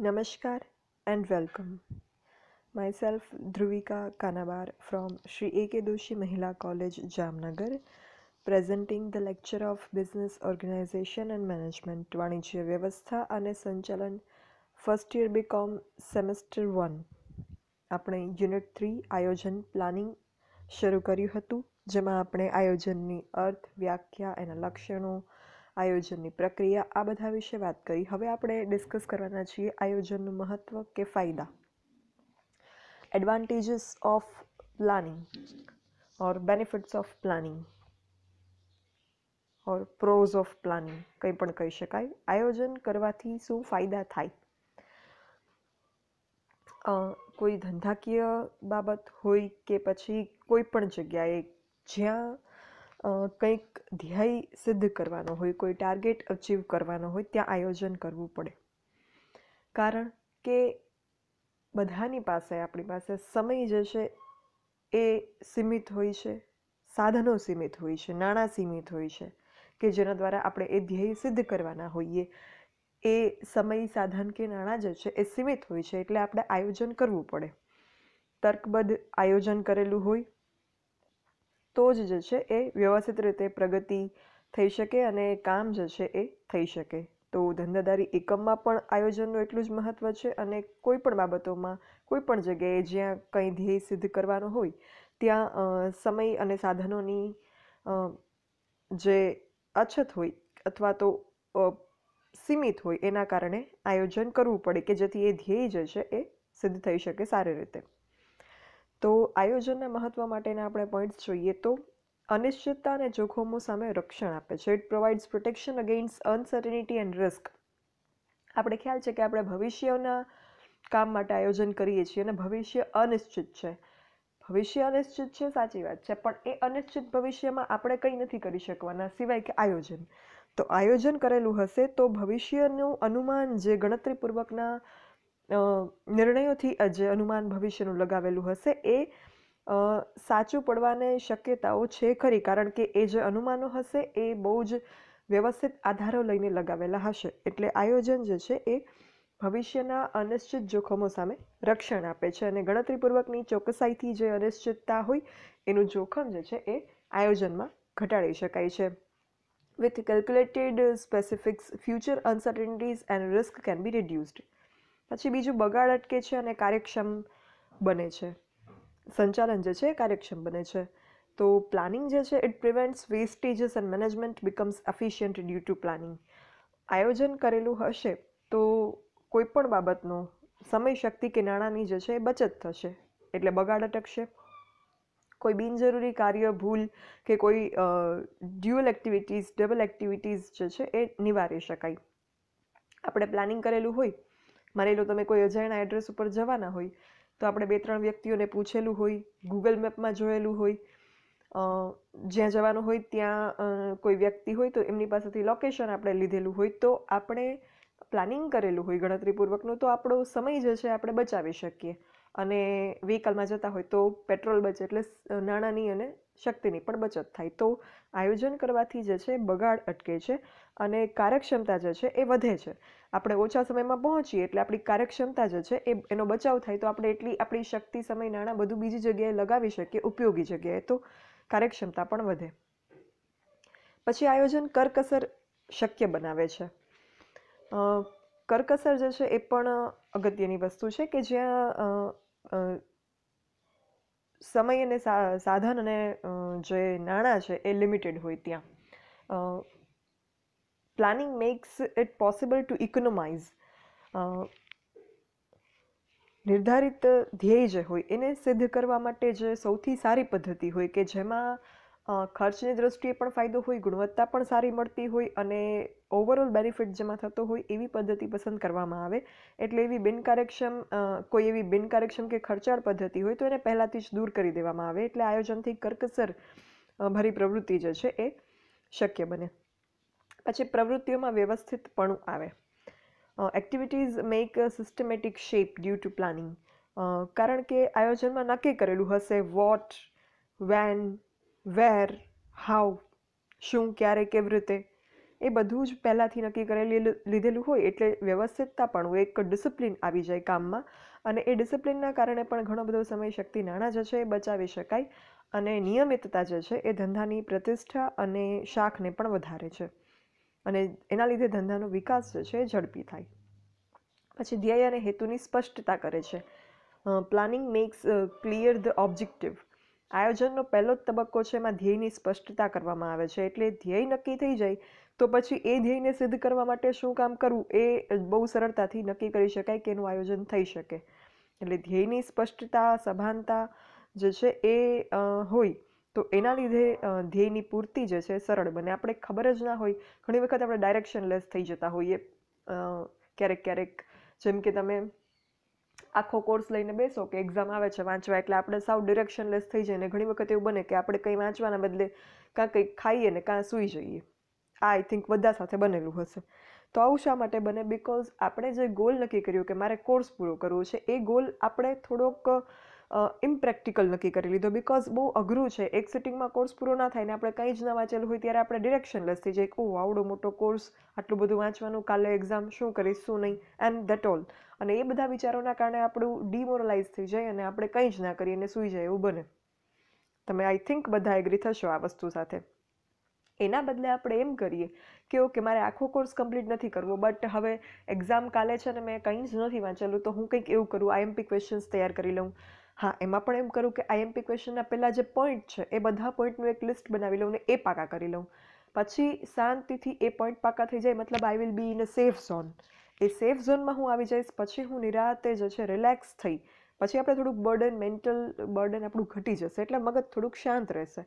Namaskar and welcome. Myself Dhruvika Kanabar from Sri A.K. Doshi Mahila College, Jamnagar, presenting the lecture of Business Organization and Management, Vanijya Vyavastha અને સંચાલન first year BCom semester one આપણે unit three આયોજન planning શરૂ કર્યું હતું જેમાં આપણે આયોજનની અર્થ વ્યાખ્યા એના લક્ષણો આયોજનની પ્રક્રિયા આ બધા વિશે વાત કરી હવે આપણે ડિસ્કસ કરવાના છીએ આયોજનનું મહત્ત્વ કે ફાયદા advantages of planning or benefits of planning or pros of planning કંઈ પણ કહી શકાય આયોજન કરવાથી શું ફાયદા થાય કોઈ ધંધાકીય બાબત હોય કે પછી કોઈ પણ જગ્યાએ જ્યાં કંઈક ધ્યેય સિદ્ધ કરવાનો હોય કોઈ ટાર્ગેટ અચીવ કરવાનો હોય ત્યાં આયોજન કરવું પડે કારણ કે બધાની પાસે આપણી પાસે સમય જે છે એ સીમિત હોય છે સાધનો સીમિત હોય છે નાણાં સીમિત હોય છે કે જેના દ્વારા આપણે એ ધ્યેય સિદ્ધ કરવાના હોઈએ એ સમય સાધન કે નાણાં જે છે એ સીમિત હોય છે એટલે આપણે આયોજન કરવું પડે તર્કબદ્ધ આયોજન કરેલું હોય તો જ જે છે એ વ્યવસ્થિત રીતે પ્રગતિ થઈ શકે અને કામ જે છે એ થઈ શકે તો ધંધાદારી એકમમાં પણ આયોજનનું એટલું જ મહત્ત્વ છે અને કોઈ પણ બાબતોમાં કોઈ પણ જગ્યાએ જ્યાં કંઈ ધ્યેય સિદ્ધ કરવાનો હોય ત્યાં સમય અને સાધનોની જે અછત હોય અથવા તો સીમિત હોય એના કારણે આયોજન કરવું પડે કે જેથી એ ધ્યેય જે છે એ સિદ્ધ થઈ શકે સારી રીતે તો આયોજનના મહત્ત્વ માટેના આપણે પોઈન્ટ્સ જોઈએ તો અનિશ્ચિતતા અને જોખમો સામે રક્ષણ આપે છે it provides protection against uncertainty and risk આપણે ખ્યાલ છે કે આપણે ભવિષ્યના કામ માટે આયોજન કરીએ છીએ અને ભવિષ્ય અનિશ્ચિત છે ભવિષ્ય અનિશ્ચિત છે સાચી વાત છે પણ એ અનિશ્ચિત ભવિષ્યમાં આપણે કંઈ નથી કરી શકવાના સિવાય કે આયોજન તો આયોજન કરેલું હશે તો ભવિષ્યનું અનુમાન જે ગણતરીપૂર્વકના નિર્ણયોથી જે અનુમાન ભવિષ્યનું લગાવેલું હશે એ સાચું પડવાની શક્યતાઓ છે ખરી કારણ કે એ જે અનુમાનો હશે એ બહુ જ વ્યવસ્થિત આધારો લઈને લગાવેલા હશે એટલે આયોજન જે છે એ ભવિષ્યના અનિશ્ચિત જોખમો સામે રક્ષણ આપે છે અને ગણતરીપૂર્વકની ચોકસાઈથી જે અનિશ્ચિતતા હોય એનું જોખમ જે છે એ આયોજનમાં ઘટાડી શકાય છે with calculated specifics future uncertainties and risk can be reduced પછી બીજું બગાડ અટકે છે અને કાર્યક્ષમ બને છે સંચાલન જે છે કાર્યક્ષમ બને છે તો પ્લાનિંગ જે છે it prevents wastages and management becomes efficient due to planning આયોજન કરેલું હશે તો કોઈપણ બાબતનો સમય શક્તિ કે નાણાંની જે છે એ બચત થશે એટલે બગાડ અટકશે કોઈ બિનજરૂરી કાર્ય ભૂલ કે કોઈ ડ્યુઅલ એક્ટિવિટીઝ ડબલ એક્ટિવિટીઝ જે છે એ નિવારી શકાય આપણે પ્લાનિંગ કરેલું હોય માની લો તમે કોઈ અજાણ્યા એડ્રેસ ઉપર જવાના હોય તો આપણે બે ત્રણ વ્યક્તિઓને પૂછેલું હોય ગૂગલ મેપમાં જોયેલું હોય જ્યાં જવાનું હોય ત્યાં કોઈ વ્યક્તિ હોય તો એમની પાસેથી લોકેશન આપણે લીધેલું હોય તો આપણે પ્લાનિંગ કરેલું હોય ગણતરીપૂર્વકનું તો આપણો સમય જે છે આપણે બચાવી શકીએ અને વ્હીકલમાં જતા હોય તો પેટ્રોલ બચે એટલે નાણાંની અને શક્તિની પણ બચત થાય તો આયોજન કરવાથી જે છે બગાડ અટકે છે અને કાર્યક્ષમતા જે છે એ વધે છે આપણે ઓછા સમયમાં પહોંચીએ એટલે આપણી કાર્યક્ષમતા જે છે એ એનો બચાવ થાય તો આપણે એટલી આપણી શક્તિ સમય નાણાં બધું બીજી જગ્યાએ લગાવી શકીએ ઉપયોગી જગ્યાએ તો કાર્યક્ષમતા પણ વધે પછી આયોજન કરકસર શક્ય બનાવે છે કરકસર જે છે એ પણ અગત્યની વસ્તુ છે કે જ્યાં સમય અને સાધન અને જે નાણાં છે એ લિમિટેડ હોય ત્યાં planning makes it possible to economise નિર્ધારિત ધ્યેય જે હોય એને સિદ્ધ કરવા માટે જે સૌથી સારી પદ્ધતિ હોય કે જેમાં ખર્ચની દૃષ્ટિએ પણ ફાયદો હોય ગુણવત્તા પણ સારી મળતી હોય અને ઓવરઓલ બેનિફિટ જેમાં થતો હોય એવી પદ્ધતિ પસંદ કરવામાં આવે એટલે એવી બિનકાર્યક્ષમ કોઈ એવી બિનકાર્યક્ષમ કે ખર્ચાળ પદ્ધતિ હોય તો એને પહેલાંથી જ દૂર કરી દેવામાં આવે એટલે આયોજનથી કરકસર ભરી પ્રવૃત્તિ જે છે એ શક્ય બને પછી પ્રવૃત્તિઓમાં વ્યવસ્થિતપણું આવે activities make systematic shape due to planning કારણ કે આયોજનમાં નક્કી કરેલું હશે વોટ વેન વેર હાઉ શું ક્યારે કેવી રીતે એ બધું જ પહેલાંથી નક્કી કરેલી લીધેલું હોય એટલે વ્યવસ્થિતતા પણ એક ડિસિપ્લિન આવી જાય કામમાં અને એ ડિસિપ્લિનના કારણે પણ ઘણો બધો સમય શક્તિ નાણાં જે છે એ બચાવી શકાય અને નિયમિતતા જે છે એ ધંધાની પ્રતિષ્ઠા અને શાખને પણ વધારે છે અને એના લીધે ધંધાનો વિકાસ જે છે એ ઝડપી થાય પછી ધ્યેય અને હેતુની સ્પષ્ટતા કરે છે planning makes clear the objective આયોજનનો પહેલો જ તબક્કો છે એમાં ધ્યેયની સ્પષ્ટતા કરવામાં આવે છે એટલે ધ્યેય નક્કી થઈ જાય તો પછી એ ધ્યેયને સિદ્ધ કરવા માટે શું કામ કરવું એ બહુ સરળતાથી નક્કી કરી શકાય કે એનું આયોજન થઈ શકે એટલે ધ્યેયની સ્પષ્ટતા સભાનતા જે છે એ હોય તો એના લીધે ધ્યેયની પૂર્તિ જે છે સરળ બને આપણે ખબર જ ના હોય ઘણી વખત આપણે ડાયરેક્શનલેસ થઈ જતા હોઈએ ક્યારેક ક્યારેક જેમ કે તમે આખો કોર્સ લઈને બેસો કે એક્ઝામ આવે છે વાંચવા એટલે આપણે સાવ ડિરેક્શનલેસ થઈ જઈને ઘણી વખત એવું બને કે આપણે કંઈ વાંચવાના બદલે કાં કંઈક ખાઈએ ને કાં સૂઈ જઈએ આ આઈ થિંક બધા સાથે બનેલું હશે તો આવું શા માટે બને બિકોઝ આપણે જે ગોલ નક્કી કર્યું કે મારે કોર્સ પૂરો કરવો છે એ ગોલ આપણે થોડોક ઇમ્પ્રેક્ટિકલ નક્કી કરી લીધો બિકોઝ બહુ અઘરું છે એક સિટિંગમાં કોર્સ પૂરો ના થાય ને આપણે કંઈ જ ના વાંચેલું હોય ત્યારે આપણે ડિરેક્શનલેસ થઈ જાય ઓ આવડો મોટો કોર્સ આટલું બધું વાંચવાનું કાલે એક્ઝામ શું કરીશ શું નહીં એન્ડ દેટ ઓલ અને એ બધા વિચારોના કારણે આપણું ડિમોરલાઇઝ થઈ જાય અને આપણે કંઈ જ ના કરીએ અને સૂઈ જાય એવું બને તમે આઈ થિંક બધા એગ્રી થશો આ વસ્તુ સાથે એના બદલે આપણે એમ કરીએ કે ઓકે મારે આખો કોર્સ કમ્પ્લીટ નથી કરવો બટ હવે એક્ઝામ કાલે છે ને મેં કંઈ જ નથી વાંચેલું તો હું કંઈક એવું કરું આઈએમપી ક્વેશ્ચન્સ તૈયાર કરી લઉં હા એમાં પણ એમ કરું કે આઈએમપી ક્વેશ્ચનના પહેલાં જે પોઈન્ટ છે એ બધા પોઈન્ટનું એક લિસ્ટ બનાવી લઉં ને એ પાકા કરી લઉં પછી શાંતિથી એ પોઈન્ટ પાકા થઈ જાય મતલબ I will be in a safe zone a safe ઝોનમાં હું આવી જઈશ પછી હું નિરાતે જે છે રિલેક્સ થઈ પછી આપણે થોડુંક બર્ડન મેન્ટલ બર્ડન આપણું ઘટી જશે એટલે મગજ થોડુંક શાંત રહેશે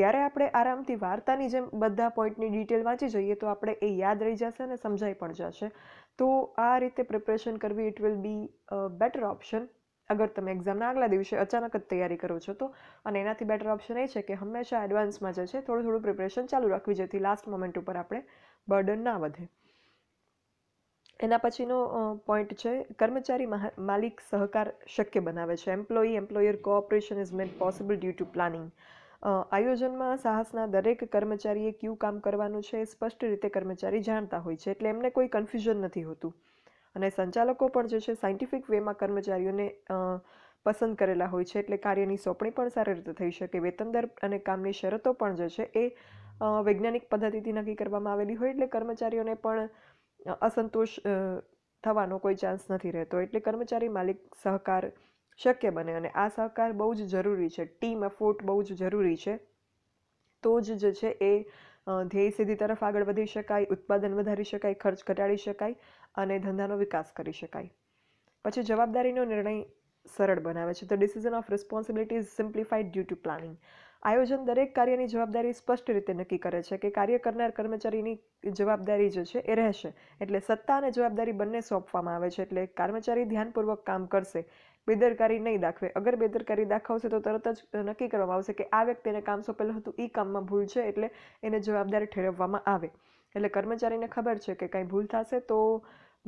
ત્યારે આપણે આરામથી વાર્તાની જેમ બધા પોઈન્ટની ડિટેલ વાંચી જઈએ તો આપણે એ યાદ રહી જશે અને સમજાઈ પણ જશે તો આ રીતે પ્રિપરેશન કરવી it will be better option અગર તમે એક્ઝામના આગલા દિવસે અચાનક જ તૈયારી કરો છો તો અને એનાથી બેટર ઓપ્શન એ છે કે હંમેશા એડવાન્સમાં જે છે થોડું થોડું પ્રિપરેશન ચાલુ રાખવી જેથી લાસ્ટ મોમેન્ટ ઉપર આપણે બર્ડન ના વધે એના પછીનો પોઈન્ટ છે કર્મચારી માલિક સહકાર શક્ય બનાવે છે employee employer cooperation is made possible due to planning આયોજનમાં સાહસના દરેક કર્મચારીએ કયું કામ કરવાનું છે સ્પષ્ટ રીતે કર્મચારી જાણતા હોય છે એટલે એમને કોઈ કન્ફ્યુઝન નથી હોતું અને સંચાલકો પણ જે છે સાયન્ટિફિક વેમાં કર્મચારીઓને પસંદ કરેલા હોય છે એટલે કાર્યની સોંપણી પણ સારી રીતે થઈ શકે વેતન દર અને કામની શરતો પણ જે છે એ વૈજ્ઞાનિક પદ્ધતિથી નક્કી કરવામાં આવેલી હોય એટલે કર્મચારીઓને પણ અસંતોષ થવાનો કોઈ ચાન્સ નથી રહેતો એટલે કર્મચારી માલિક સહકાર શક્ય બને અને આ સહકાર બહુ જ જરૂરી છે ટીમ એફોર્ટ બહુ જ જરૂરી છે તો જ જે છે એ ધ્યેય સિદ્ધિ તરફ આગળ વધી શકાય ઉત્પાદન વધારી શકાય ખર્ચ ઘટાડી શકાય અને ધંધાનો વિકાસ કરી શકાય પછી જવાબદારીનો નિર્ણય સરળ બનાવે છે તો decision of responsibility is simplified due to planning આયોજન દરેક કાર્યની જવાબદારી સ્પષ્ટ રીતે નક્કી કરે છે કે કાર્ય કરનાર કર્મચારીની જવાબદારી જે છે એ રહેશે એટલે સત્તા અને જવાબદારી બંને સોંપવામાં આવે છે એટલે કર્મચારી ધ્યાનપૂર્વક કામ કરશે બેદરકારી નહીં દાખવે અગર બેદરકારી દાખવશે તો તરત જ નક્કી કરવામાં આવશે કે આ વ્યક્તિને કામ સોંપેલું હતું એ કામમાં ભૂલ છે એટલે એને જવાબદારી ઠેરવવામાં આવે એટલે કર્મચારીને ખબર છે કે કંઈ ભૂલ થશે તો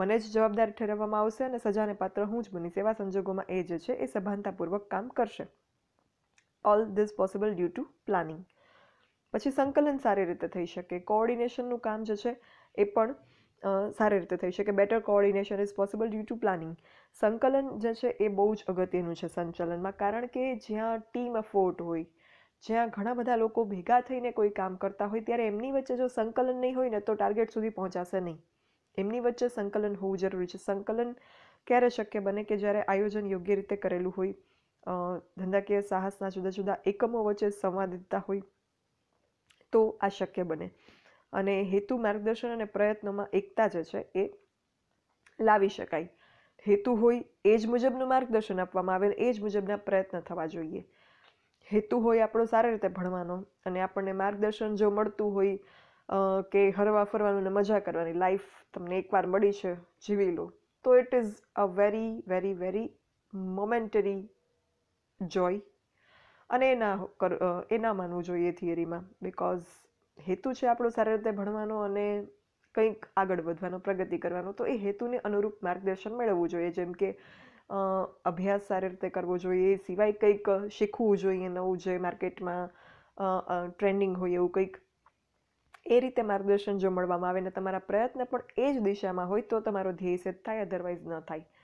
મને જ જવાબદાર ઠેરવવામાં આવશે અને સજાને પાત્ર હું જ બનીશ એવા સંજોગોમાં એ જે છે એ સભાનતાપૂર્વક કામ કરશે all this possible due to planning પછી સંકલન સારી રીતે થઈ શકે કોઓર્ડિનેશનનું કામ જે છે એ પણ સારી રીતે થઈ શકે better coordination is possible due to planning સંકલન જે છે એ બહુ જ અગત્યનું છે સંચલનમાં કારણ કે જ્યાં ટીમ અફોર્ટ હોય જ્યાં ઘણા બધા લોકો ભેગા થઈને કોઈ કામ કરતા હોય ત્યારે એમની વચ્ચે જો સંકલન નહીં હોય ને તો ટાર્ગેટ સુધી પહોંચાશે નહીં એમની વચ્ચે સંકલન હોવું જરૂરી છે સંકલન ક્યારે શક્ય બને કે જ્યારે આયોજન યોગ્ય રીતે કરેલું હોય ધંધાકીય સાહસના જુદા જુદા એકમો વચ્ચે સંવાદિતતા હોય તો આ શક્ય બને અને હેતુ માર્ગદર્શન અને પ્રયત્નોમાં એકતા જે છે એ લાવી શકાય હેતુ હોય એ જ મુજબનું માર્ગદર્શન આપવામાં આવે એ જ મુજબના પ્રયત્ન થવા જોઈએ હેતુ હોય આપણો સારી રીતે ભણવાનો અને આપણને માર્ગદર્શન જો મળતું હોય કે હરવા ફરવાનું ને મજા કરવાની લાઈફ તમને એકવાર મળી છે જીવી લો તો it is a very very very momentary joy અને એ ના એ ના માનવું જોઈએ થિયરીમાં બિકોઝ હેતુ છે આપણો સારી રીતે ભણવાનો અને કંઈક આગળ વધવાનો પ્રગતિ કરવાનો તો એ હેતુને અનુરૂપ માર્ગદર્શન મેળવવું જોઈએ જેમ કે અભ્યાસ સારી રીતે કરવો જોઈએ એ સિવાય કંઈક શીખવું જોઈએ નવું જે માર્કેટમાં ટ્રેન્ડિંગ હોય એવું કંઈક એ રીતે માર્ગદર્શન જો મળવામાં આવે ને તમારા પ્રયત્ન પણ એ જ દિશામાં હોય તો તમારો ધ્યેય સિદ્ધ થાય અધરવાઇઝ ન થાય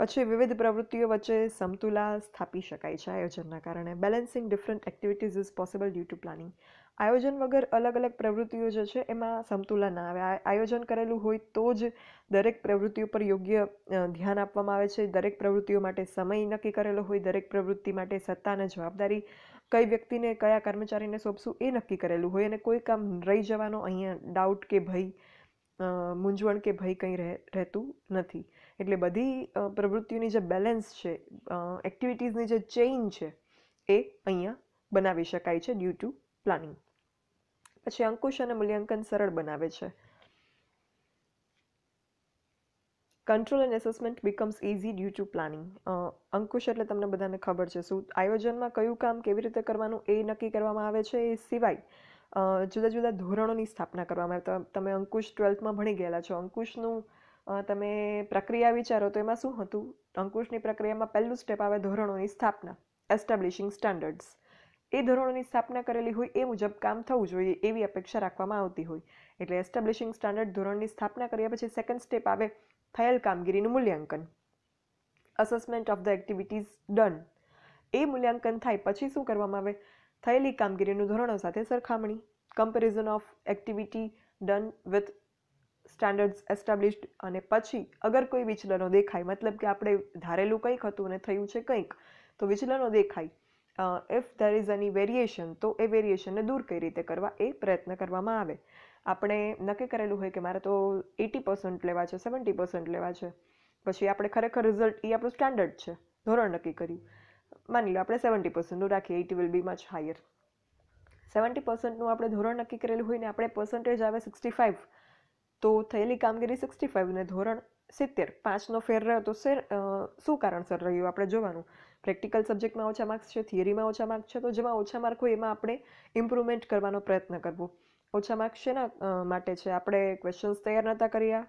પછી વિવિધ પ્રવૃત્તિઓ વચ્ચે સમતુલા સ્થાપી શકાય છે આયોજનના કારણે balancing different activities is possible due to planning આયોજન વગર અલગ અલગ પ્રવૃત્તિઓ જે છે એમાં સમતુલા ના આવે આયોજન કરેલું હોય તો જ દરેક પ્રવૃત્તિઓ પર યોગ્ય ધ્યાન આપવામાં આવે છે દરેક પ્રવૃત્તિઓ માટે સમય નક્કી કરેલો હોય દરેક પ્રવૃત્તિ માટે સત્તા અને જવાબદારી કઈ વ્યક્તિને કયા કર્મચારીને સોંપશું એ નક્કી કરેલું હોય અને કોઈ કામ રહી જવાનો અહીંયા ડાઉટ કે ભય મૂંઝવણ કે ભય કંઈ રહેતું નથી એટલે બધી પ્રવૃત્તિઓની જે બેલેન્સ છે એક્ટિવિટીઝની જે ચેઇન છે એ અહીંયા બનાવી શકાય છે ડ્યુ ટુ પ્લાનિંગ પછી અંકુશ અને મૂલ્યાંકન સરળ બનાવે છે control and assessment becomes easy due to planning અંકુશ એટલે તમને બધાને ખબર છે શું આયોજનમાં કયું કામ કેવી રીતે કરવાનું એ નક્કી કરવામાં આવે છે એ સિવાય જુદા જુદા ધોરણોની સ્થાપના કરવામાં આવે તમે અંકુશ ટ્વેલ્થમાં ભણી ગયેલા છો અંકુશનું તમે પ્રક્રિયા વિચારો તો એમાં શું હતું અંકુશની પ્રક્રિયામાં પહેલું સ્ટેપ આવે ધોરણોની સ્થાપના એસ્ટાબ્લિશિંગ સ્ટાન્ડર્ડ્સ એ ધોરણોની સ્થાપના કરેલી હોય એ મુજબ કામ થવું જોઈએ એવી અપેક્ષા રાખવામાં આવતી હોય એટલે એસ્ટાબ્લિશિંગ સ્ટાન્ડર્ડ ધોરણની સ્થાપના કર્યા પછી સેકન્ડ સ્ટેપ આવે થયેલ કામગીરીનું મૂલ્યાંકન assessment of the activities done એ મૂલ્યાંકન થાય પછી શું કરવામાં આવે થયેલી કામગીરીનું ધોરણો સાથે સરખામણી comparison of activity done with standards established અને પછી અગર કોઈ વિચલનો દેખાય મતલબ કે આપણે ધારેલું કંઈક હતું અને થયું છે કંઈક તો વિચલનો દેખાય if there is any variation તો એ વેરિએશનને દૂર કઈ રીતે કરવા એ પ્રયત્ન કરવામાં આવે આપણે નક્કી કરેલું હોય કે મારે તો એટી પર્સન્ટ લેવા છે સેવન્ટી પર્સન્ટ લેવા છે પછી આપણે ખરેખર રિઝલ્ટ એ આપણું સ્ટાન્ડર્ડ છે ધોરણ નક્કી કર્યું માની લો આપણે સેવન્ટી પર્સન્ટનું રાખીએ it will be much higher seventy પર્સન્ટનું આપણે ધોરણ નક્કી કરેલું હોય ને આપણે પર્સન્ટેજ આવે સિક્સટી ફાઇવ તો થયેલી કામગીરી સિક્સટી ફાઇવ અને ધોરણ સિત્તેર પાંચનો ફેર રહ્યો તો સર શું કારણસર રહ્યું આપણે જોવાનું પ્રેક્ટિકલ સબ્જેક્ટમાં ઓછા માર્ક્સ છે થિયરીમાં ઓછા માર્ક્સ છે તો જેમાં ઓછા માર્ક હોય એમાં આપણે ઇમ્પ્રુવમેન્ટ કરવાનો પ્રયત્ન કરવો ઓછા માર્ક્સ શેના માટે છે આપણે ક્વેશ્ચન્સ તૈયાર નહોતા કર્યા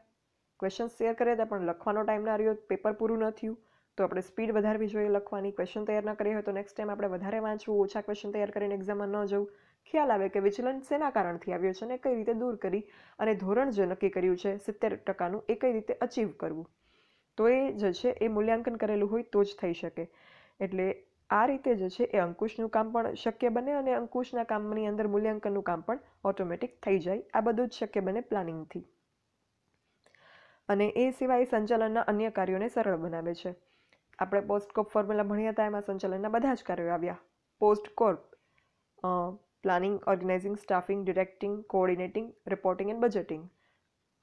ક્વેશ્ચન્સ શેર કર્યા હતા પણ લખવાનો ટાઈમ ના રહ્યો પેપર પૂરું ન થયું તો આપણે સ્પીડ વધારવી જોઈએ લખવાની ક્વેશ્ચન તૈયાર ન કરી હોય તો નેક્સ્ટ ટાઈમ આપણે વધારે વાંચવું ઓછા ક્વેશ્ચન તૈયાર કરીને એક્ઝામમાં ન જવું ખ્યાલ આવે કે વિચલન શેના કારણથી આવ્યો છે અને કઈ રીતે દૂર કરી અને ધોરણ જે નક્કી કર્યું છે સિત્તેર ટકાનું એ કઈ રીતે અચીવ કરવું તો એ જે છે એ મૂલ્યાંકન કરેલું હોય તો જ થઈ શકે એટલે આ રીતે જે છે એ અંકુશનું કામ પણ શક્ય બને અને અંકુશના કામની અંદર મૂલ્યાંકનનું કામ પણ ઓટોમેટિક થઈ જાય આ બધું જ શક્ય બને પ્લાનિંગથી અને એ સિવાય સંચાલનના અન્ય કાર્યોને સરળ બનાવે છે આપણે પોસ્ટકોપ ફોર્મ્યુલા ભણ્યા હતા એમાં સંચાલનના બધા જ કાર્યો આવ્યા POSDCORB planning organising staffing directing coordinating reporting and budgeting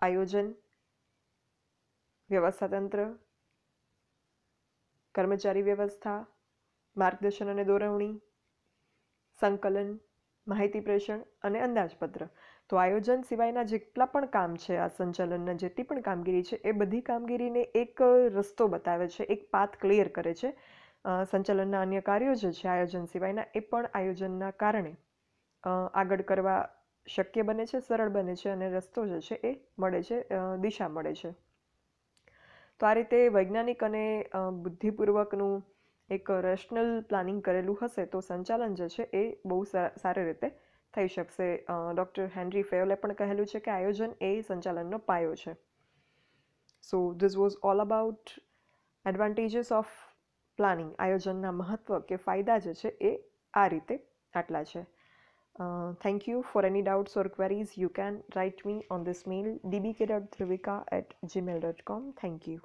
આયોજન વ્યવસ્થાતંત્ર કર્મચારી વ્યવસ્થા માર્ગદર્શન અને દોરવણી સંકલન માહિતી પ્રેષણ અને અંદાજપત્ર તો આયોજન સિવાયના જેટલા પણ કામ છે આ સંચાલનના જેટલી પણ કામગીરી છે એ બધી કામગીરીને એક રસ્તો બતાવે છે એક પાથ ક્લિયર કરે છે સંચાલનના અન્ય કાર્યો જે છે આયોજન સિવાયના એ પણ આયોજનના કારણે આગળ કરવા શક્ય બને છે સરળ બને છે અને રસ્તો જે છે એ મળે છે દિશા મળે છે તો આ રીતે વૈજ્ઞાનિક અને બુદ્ધિપૂર્વકનું એક રેશનલ પ્લાનિંગ કરેલું હશે તો સંચાલન જે છે એ બહુ સારી રીતે થઈ શકશે ડૉક્ટર હેનરી ફેવલે પણ કહેલું છે કે આયોજન એ સંચાલનનો પાયો છે so this was all about advantages of planning આયોજનના મહત્ત્વ કે ફાયદા જે છે એ આ રીતે આટલા છે Uh, thank you. For any doubts or queries, you can write me on this mail dbk.trivika at gmail.com. Thank you.